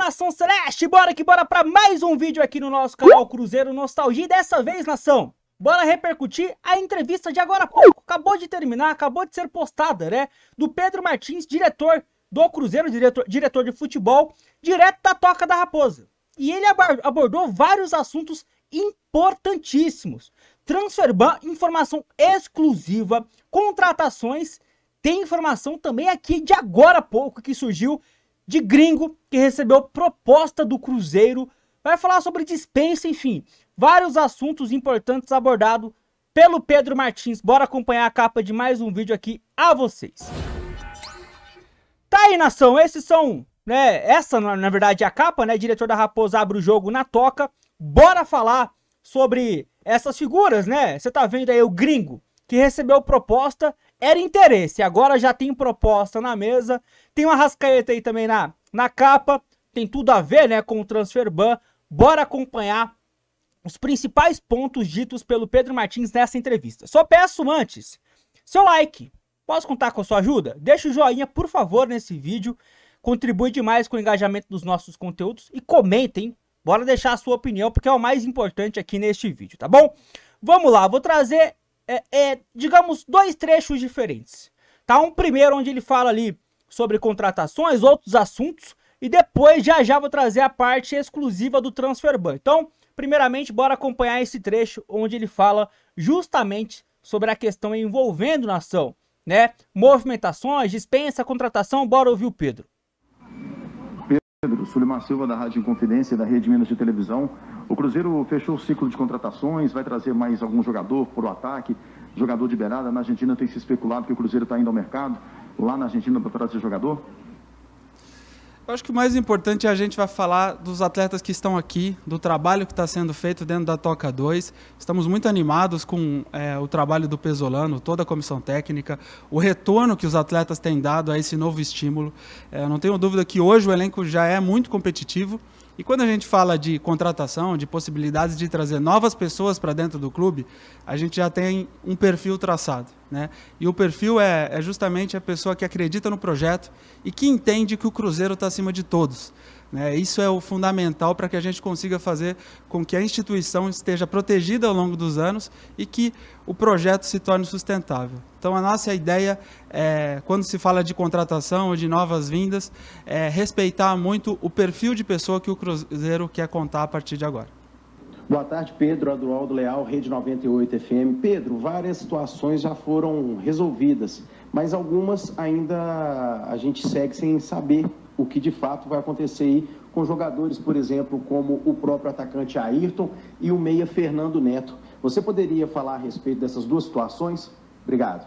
nação celeste, bora que bora para mais um vídeo aqui no nosso canal Cruzeiro Nostalgia. E dessa vez, nação, bora repercutir a entrevista de agora a pouco. Acabou de terminar, acabou de ser postada, né? Do Pedro Martins, diretor do Cruzeiro, diretor, diretor de futebol, direto da Toca da Raposa. E ele abordou vários assuntos importantíssimos. Transferban, informação exclusiva, contratações tem informação também aqui de agora a pouco que surgiu de gringo que recebeu proposta do Cruzeiro. Vai falar sobre dispensa, enfim, vários assuntos importantes abordados pelo Pedro Martins. Bora acompanhar a capa de mais um vídeo aqui a vocês. Tá aí, nação, esses são, né, essa na verdade é a capa, né, diretor da Raposa abre o jogo na toca. Bora falar sobre essas figuras, né? Você tá vendo aí o gringo que recebeu proposta era interesse. Agora já tem proposta na mesa. Tem uma rascaeta aí também na, na capa. Tem tudo a ver né, com o transfer ban. Bora acompanhar os principais pontos ditos pelo Pedro Martins nessa entrevista. Só peço antes seu like. Posso contar com a sua ajuda? Deixa o joinha, por favor, nesse vídeo. Contribui demais com o engajamento dos nossos conteúdos e comentem. Bora deixar a sua opinião, porque é o mais importante aqui neste vídeo, tá bom? Vamos lá, vou trazer é, é, digamos, dois trechos diferentes. Tá? Um primeiro onde ele fala ali sobre contratações, outros assuntos, e depois já já vou trazer a parte exclusiva do Transferban. Então, primeiramente, bora acompanhar esse trecho onde ele fala justamente sobre a questão envolvendo nação, né? Movimentações, dispensa, contratação, bora ouvir o Pedro. Pedro, Sulimar Silva da Rádio Confidência da Rede Minas de Televisão. O Cruzeiro fechou o ciclo de contratações, vai trazer mais algum jogador por o ataque, jogador de beirada. Na Argentina tem se especulado que o Cruzeiro está indo ao mercado, lá na Argentina para trazer jogador? Eu acho que o mais importante é a gente vai falar dos atletas que estão aqui, do trabalho que está sendo feito dentro da Toca 2. Estamos muito animados com é, o trabalho do Pesolano, toda a comissão técnica, o retorno que os atletas têm dado a esse novo estímulo. É, não tenho dúvida que hoje o elenco já é muito competitivo. E quando a gente fala de contratação, de possibilidades de trazer novas pessoas para dentro do clube, a gente já tem um perfil traçado. Né? E o perfil é, é justamente a pessoa que acredita no projeto e que entende que o Cruzeiro está acima de todos. Né? Isso é o fundamental para que a gente consiga fazer com que a instituição esteja protegida ao longo dos anos e que o projeto se torne sustentável. Então, a nossa ideia, é, quando se fala de contratação ou de novas vindas, é respeitar muito o perfil de pessoa que o Cruzeiro quer contar a partir de agora. Boa tarde, Pedro Adualdo Leal, Rede 98 FM. Pedro, várias situações já foram resolvidas, mas algumas ainda a gente segue sem saber o que de fato vai acontecer aí com jogadores, por exemplo, como o próprio atacante Ayrton e o meia Fernando Neto. Você poderia falar a respeito dessas duas situações? Obrigado.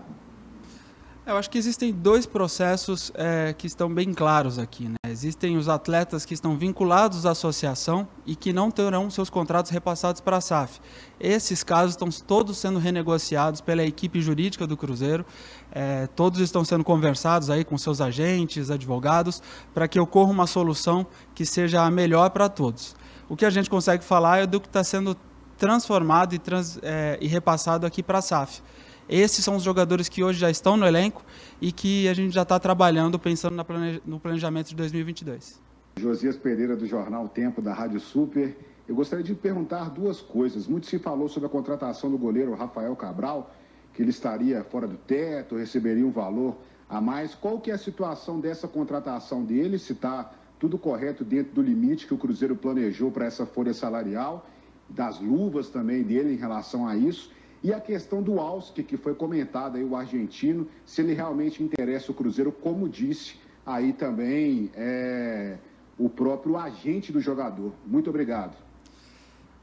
Eu acho que existem dois processos é, que estão bem claros aqui. Né? Existem os atletas que estão vinculados à associação e que não terão seus contratos repassados para a SAF. Esses casos estão todos sendo renegociados pela equipe jurídica do Cruzeiro, é, todos estão sendo conversados aí com seus agentes, advogados, para que ocorra uma solução que seja a melhor para todos. O que a gente consegue falar é do que está sendo transformado e, trans, é, e repassado aqui para a SAF. Esses são os jogadores que hoje já estão no elenco e que a gente já está trabalhando, pensando no planejamento de 2022. Josias Pereira, do Jornal Tempo, da Rádio Super. Eu gostaria de perguntar duas coisas. Muito se falou sobre a contratação do goleiro Rafael Cabral, que ele estaria fora do teto, receberia um valor a mais. Qual que é a situação dessa contratação dele, se está tudo correto dentro do limite que o Cruzeiro planejou para essa folha salarial, das luvas também dele em relação a isso? E a questão do Alski, que foi comentada aí, o argentino, se ele realmente interessa o Cruzeiro, como disse aí também é, o próprio agente do jogador. Muito obrigado.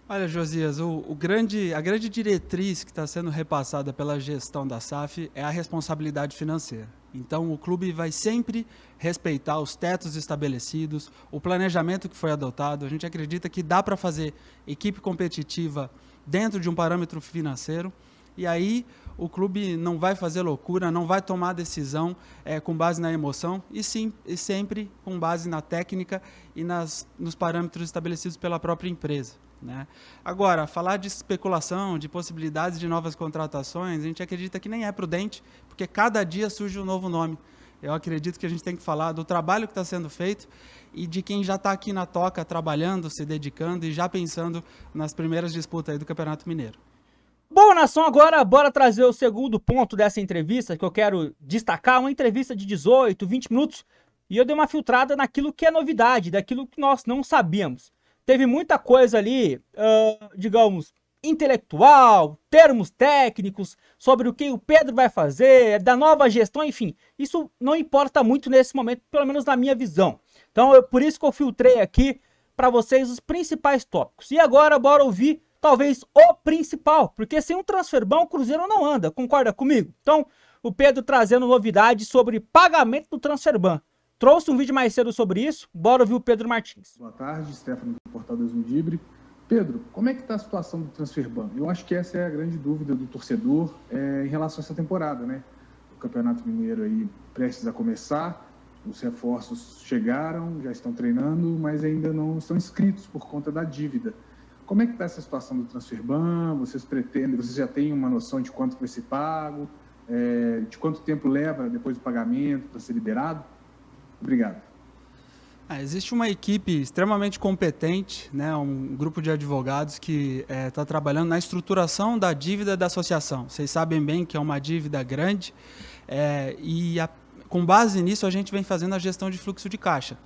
Olha, Josias, o, o grande, a grande diretriz que está sendo repassada pela gestão da SAF é a responsabilidade financeira. Então, o clube vai sempre respeitar os tetos estabelecidos, o planejamento que foi adotado. A gente acredita que dá para fazer equipe competitiva dentro de um parâmetro financeiro. E aí, o clube não vai fazer loucura, não vai tomar decisão é, com base na emoção, e sim e sempre com base na técnica e nas, nos parâmetros estabelecidos pela própria empresa. Né? Agora, falar de especulação, de possibilidades de novas contratações, a gente acredita que nem é prudente, porque cada dia surge um novo nome. Eu acredito que a gente tem que falar do trabalho que está sendo feito e de quem já está aqui na toca, trabalhando, se dedicando e já pensando nas primeiras disputas do Campeonato Mineiro. Bom, nação, agora bora trazer o segundo ponto dessa entrevista que eu quero destacar. Uma entrevista de 18, 20 minutos e eu dei uma filtrada naquilo que é novidade, daquilo que nós não sabíamos teve muita coisa ali, uh, digamos, intelectual, termos técnicos, sobre o que o Pedro vai fazer, da nova gestão, enfim. Isso não importa muito nesse momento, pelo menos na minha visão. Então, eu, por isso que eu filtrei aqui para vocês os principais tópicos. E agora, bora ouvir talvez o principal, porque sem um transfer o Cruzeiro não anda, concorda comigo? Então, o Pedro trazendo novidades sobre pagamento do transfer ban. Trouxe um vídeo mais cedo sobre isso, bora ouvir o Pedro Martins. Boa tarde, Stefano do Portal do Zundibre. Pedro, como é que está a situação do ban? Eu acho que essa é a grande dúvida do torcedor é, em relação a essa temporada, né? O Campeonato Mineiro aí prestes a começar, os reforços chegaram, já estão treinando, mas ainda não estão inscritos por conta da dívida. Como é que está essa situação do transferban? Vocês pretendem, vocês já têm uma noção de quanto vai ser pago, é, de quanto tempo leva depois do pagamento para ser liberado? Obrigado. Ah, existe uma equipe extremamente competente, né, um grupo de advogados que está é, tá trabalhando na estruturação da dívida da associação. Vocês sabem bem que é uma dívida grande é, e a, com base nisso a gente vem fazendo a gestão de fluxo de caixa.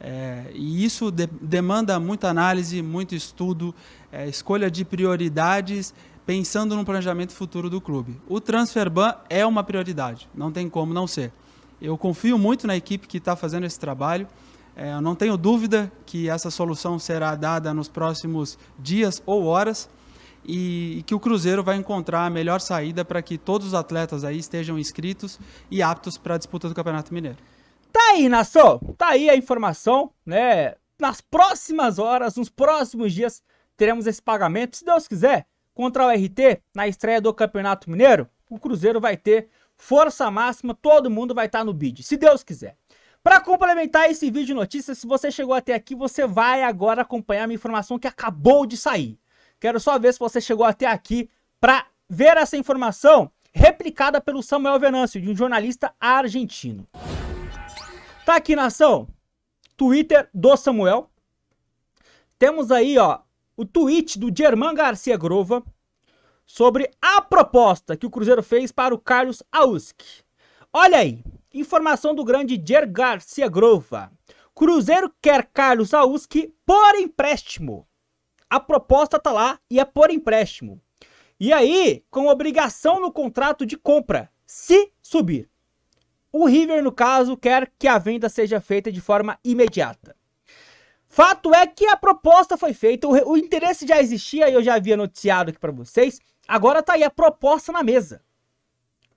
É, e isso de, demanda muita análise, muito estudo, é, escolha de prioridades, pensando no planejamento futuro do clube. O Transferban é uma prioridade, não tem como não ser. Eu confio muito na equipe que está fazendo esse trabalho. É, eu não tenho dúvida que essa solução será dada nos próximos dias ou horas e, e que o Cruzeiro vai encontrar a melhor saída para que todos os atletas aí estejam inscritos e aptos para a disputa do Campeonato Mineiro. Tá aí, Nassau, tá aí a informação, né? Nas próximas horas, nos próximos dias, teremos esse pagamento, se Deus quiser, contra o RT na estreia do Campeonato Mineiro. O Cruzeiro vai ter força máxima, todo mundo vai estar tá no bid, se Deus quiser. Para complementar esse vídeo de notícias, se você chegou até aqui, você vai agora acompanhar a informação que acabou de sair. Quero só ver se você chegou até aqui para ver essa informação replicada pelo Samuel Venâncio, de um jornalista argentino. Tá aqui na ação, Twitter do Samuel. Temos aí, ó, o tweet do Germán Garcia Grova, sobre a proposta que o Cruzeiro fez para o Carlos Auski. Olha aí, informação do grande Jer Garcia Grova. Cruzeiro quer Carlos Auski por empréstimo. A proposta tá lá e é por empréstimo. E aí, com obrigação no contrato de compra, se subir. O River, no caso, quer que a venda seja feita de forma imediata. Fato é que a proposta foi feita, o, o interesse já existia e eu já havia noticiado aqui para vocês. Agora tá aí a proposta na mesa.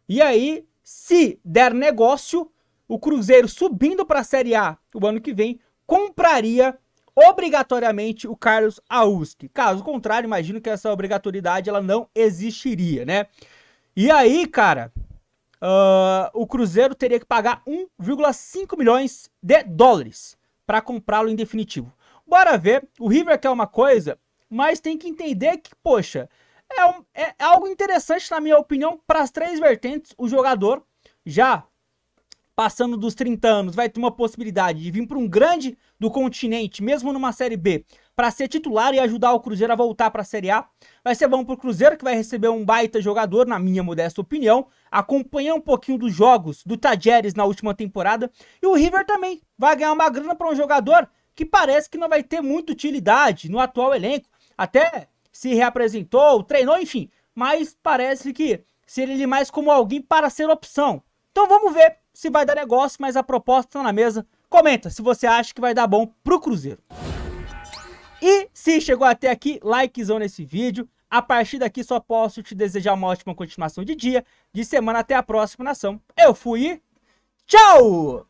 E aí, se der negócio, o Cruzeiro subindo para a Série A o ano que vem compraria obrigatoriamente o Carlos Auski. Caso contrário, imagino que essa obrigatoriedade ela não existiria, né? E aí, cara, uh, o Cruzeiro teria que pagar 1,5 milhões de dólares para comprá-lo em definitivo. Bora ver, o River quer uma coisa, mas tem que entender que, poxa, é, um, é, é, algo interessante, na minha opinião, para as três vertentes. O jogador, já passando dos 30 anos, vai ter uma possibilidade de vir para um grande do continente, mesmo numa Série B, para ser titular e ajudar o Cruzeiro a voltar para a Série A. Vai ser bom para o Cruzeiro, que vai receber um baita jogador, na minha modesta opinião. Acompanhar um pouquinho dos jogos do Tajeres na última temporada. E o River também vai ganhar uma grana para um jogador que parece que não vai ter muita utilidade no atual elenco. Até se reapresentou, treinou, enfim. Mas parece que seria ele mais como alguém para ser opção. Então vamos ver se vai dar negócio, mas a proposta está na mesa. Comenta se você acha que vai dar bom pro Cruzeiro. E se chegou até aqui, likezão nesse vídeo. A partir daqui só posso te desejar uma ótima continuação de dia, de semana até a próxima nação. Eu fui e tchau!